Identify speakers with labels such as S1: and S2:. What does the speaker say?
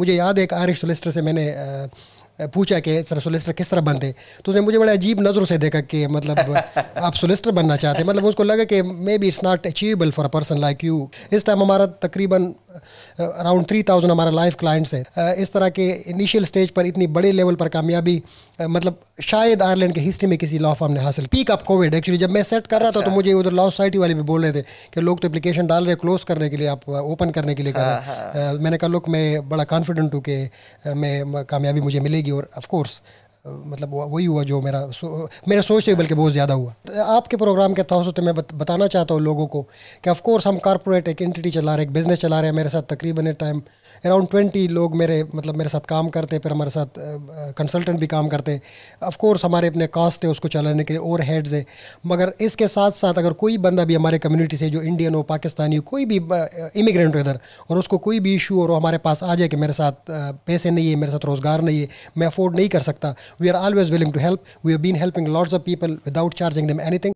S1: मुझे याद है एक आरिश सोलिस्टर से मैंने पूछा कि सर सोलिस्टर किस तरह बनते तो उसने मुझे बड़े अजीब नज़रों से देखा कि मतलब आप सोलिस्टर बनना चाहते हैं मतलब उसको लगा कि maybe it's not achievable for a person like you इस टाइम हमारा तकरीबन अराउंड थ्री थाउजेंड हमारा लाइव क्लाइंट्स हैं uh, इस तरह के इनिशियल स्टेज पर इतनी बड़े लेवल पर कामयाबी uh, मतलब शायद आयरलैंड की हिस्ट्री में किसी लॉ फॉर्म ने हासिल पीक अप कोविड एक्चुअली जब मैं सेट कर रहा था तो अच्छा। मुझे उधर लॉ सोसाइटी वाले भी बोल रहे थे कि लोग तो एप्लीकेशन डाल रहे क्लोज करने के लिए आप ओपन uh, करने के लिए कर रहे हैं हाँ, हाँ। मैंने कहा लुक मैं बड़ा कॉन्फिडेंट हूँ कि मैं कामयाबी मुझे मिलेगी और ऑफकोर्स मतलब वही हुआ जो मेरा सो, मेरे सोच से बल्कि बहुत ज़्यादा हुआ आपके प्रोग्राम के तहस तो मैं बत, बताना चाहता हूँ लोगों को कि ऑफ़ हम कॉरपोरेट एक इंटिटी चला रहे हैं एक बिज़नेस चला रहे हैं मेरे साथ तकरीबन ए टाइम अराउंड ट्वेंटी लोग मेरे मतलब मेरे साथ काम करते फिर हमारे साथ कंसल्टेंट भी काम करते ऑफकोर्स हमारे अपने कास्ट है उसको चलाने के लिए और हेड्स है मगर इसके साथ साथ अगर कोई बंदा भी हमारे कम्युनिटी से जो इंडियन हो पाकिस्तानी हो कोई भी इमिग्रेंट हो इधर और उसको कोई भी इशू और हमारे पास आ जाए कि मेरे साथ पैसे नहीं है मेरे साथ रोज़गार नहीं है मैं अफोर्ड नहीं कर सकता We are always willing to help. We have been helping lots of people without charging them anything.